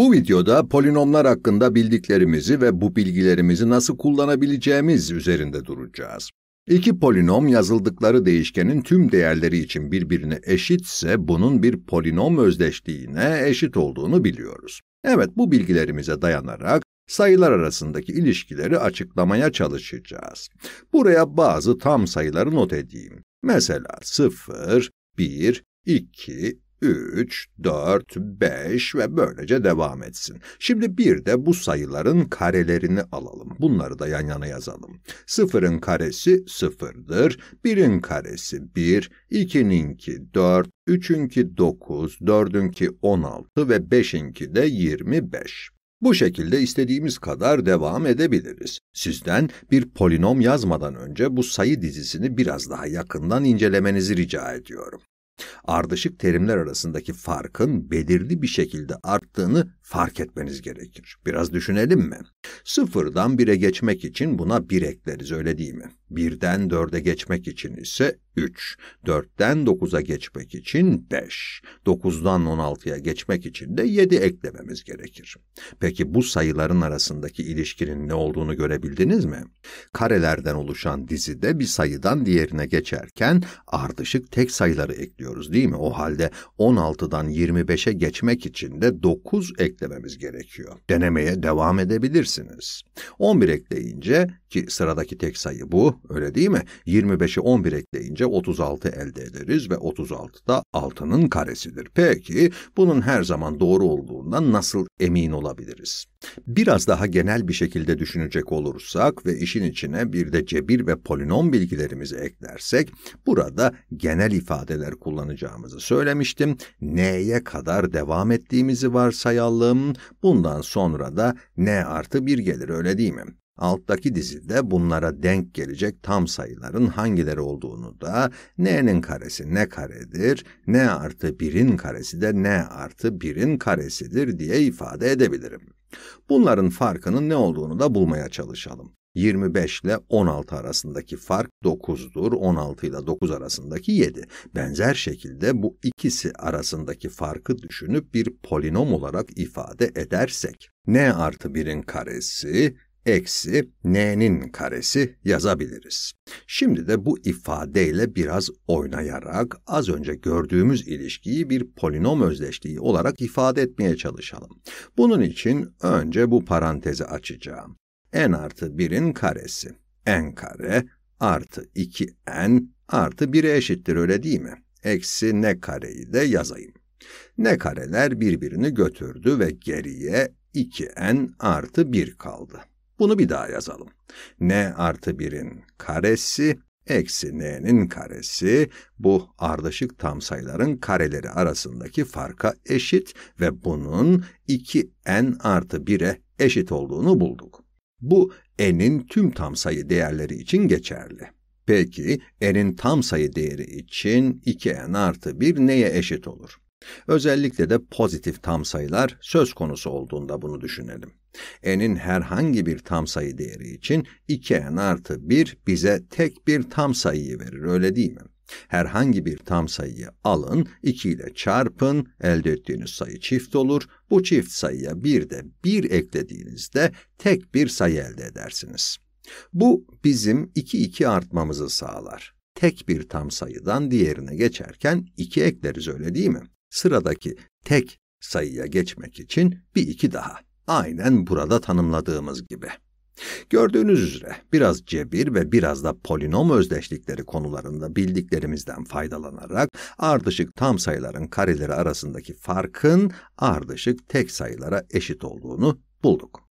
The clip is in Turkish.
Bu videoda polinomlar hakkında bildiklerimizi ve bu bilgilerimizi nasıl kullanabileceğimiz üzerinde duracağız. İki polinom yazıldıkları değişkenin tüm değerleri için birbirine eşitse bunun bir polinom özdeşliğine eşit olduğunu biliyoruz. Evet bu bilgilerimize dayanarak sayılar arasındaki ilişkileri açıklamaya çalışacağız. Buraya bazı tam sayıları not edeyim. Mesela 0, 1, 2, 3, 4, 5 ve böylece devam etsin. Şimdi bir de bu sayıların karelerini alalım. Bunları da yan yana yazalım. 0'ın karesi 0'dır. 1'in karesi 1, 2'ninki 4, 3'ünki 9, 4'ünki 16 ve 5'inki de 25. Bu şekilde istediğimiz kadar devam edebiliriz. Sizden bir polinom yazmadan önce bu sayı dizisini biraz daha yakından incelemenizi rica ediyorum ardışık terimler arasındaki farkın belirli bir şekilde arttığını fark etmeniz gerekir. Biraz düşünelim mi? Sıfırdan bire geçmek için buna bir ekleriz öyle değil mi? Birden dörde geçmek için ise üç. Dörtten dokuza geçmek için beş. Dokuzdan on altıya geçmek için de yedi eklememiz gerekir. Peki bu sayıların arasındaki ilişkinin ne olduğunu görebildiniz mi? Karelerden oluşan dizide bir sayıdan diğerine geçerken ardışık tek sayıları ekliyoruz değil mi? O halde on altıdan yirmi beşe geçmek için de dokuz eklememiz eklememiz gerekiyor. Denemeye devam edebilirsiniz. 11 ekleyince ki sıradaki tek sayı bu öyle değil mi? 25'i 11 ekleyince 36 elde ederiz ve 36 da 6'nın karesidir. Peki bunun her zaman doğru olduğundan nasıl emin olabiliriz? Biraz daha genel bir şekilde düşünecek olursak ve işin içine bir de cebir ve polinom bilgilerimizi eklersek burada genel ifadeler kullanacağımızı söylemiştim. N'ye kadar devam ettiğimizi varsayalım aldım. Bundan sonra da n artı 1 gelir öyle değil mi? Alttaki dizide bunlara denk gelecek tam sayıların hangileri olduğunu da n'nin karesi ne karedir, n artı 1'in karesi de n artı 1'in karesidir diye ifade edebilirim. Bunların farkının ne olduğunu da bulmaya çalışalım. 25 ile 16 arasındaki fark 9'dur. 16 ile 9 arasındaki 7. Benzer şekilde bu ikisi arasındaki farkı düşünüp bir polinom olarak ifade edersek n artı 1'in karesi eksi n'nin karesi yazabiliriz. Şimdi de bu ifadeyle biraz oynayarak az önce gördüğümüz ilişkiyi bir polinom özdeşliği olarak ifade etmeye çalışalım. Bunun için önce bu parantezi açacağım n artı 1'in karesi. n kare artı 2n artı 1'e eşittir öyle değil mi? Eksi n kareyi de yazayım. N kareler birbirini götürdü ve geriye 2n artı 1 kaldı. Bunu bir daha yazalım. n artı 1'in karesi eksi n'nin karesi bu ardışık tam sayıların kareleri arasındaki farka eşit ve bunun 2n artı 1'e eşit olduğunu bulduk. Bu n'in tüm tam sayı değerleri için geçerli. Peki n'in tam sayı değeri için 2n artı 1 neye eşit olur? Özellikle de pozitif tam sayılar söz konusu olduğunda bunu düşünelim. n'in herhangi bir tam sayı değeri için 2n artı 1 bize tek bir tam sayıyı verir öyle değil mi? Herhangi bir tam sayıyı alın, 2 ile çarpın, elde ettiğiniz sayı çift olur, bu çift sayıya bir de bir eklediğinizde tek bir sayı elde edersiniz. Bu bizim 2 2 artmamızı sağlar. Tek bir tam sayıdan diğerine geçerken 2 ekleriz öyle değil mi? Sıradaki tek sayıya geçmek için bir 2 daha. Aynen burada tanımladığımız gibi. Gördüğünüz üzere biraz cebir ve biraz da polinom özdeşlikleri konularında bildiklerimizden faydalanarak ardışık tam sayıların kareleri arasındaki farkın ardışık tek sayılara eşit olduğunu bulduk.